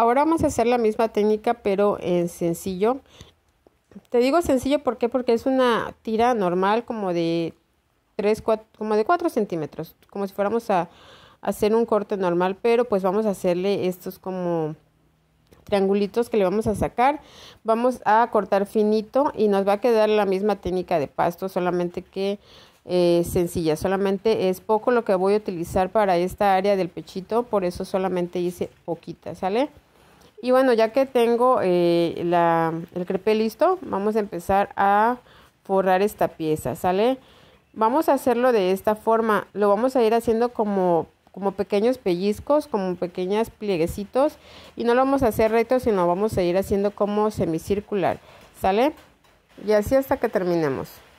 Ahora vamos a hacer la misma técnica pero en sencillo. Te digo sencillo porque es una tira normal como de 3, 4, como de 4 centímetros, como si fuéramos a, hacer un corte normal, pero pues vamos a hacerle estos como triangulitos que le vamos a sacar. Vamos a cortar finito y nos va a quedar la misma técnica de pasto, solamente que eh, sencilla. Solamente es poco lo que voy a utilizar para esta área del pechito, por eso solamente hice poquita, ¿sale? Y bueno, ya que tengo eh, el crepe listo, vamos a empezar a forrar esta pieza, ¿sale? Vamos a hacerlo de esta forma, lo vamos a ir haciendo como, pequeños pellizcos, como pequeñas plieguecitos y no lo vamos a hacer recto, sino vamos a ir haciendo como semicircular, ¿sale? Y así hasta que terminemos.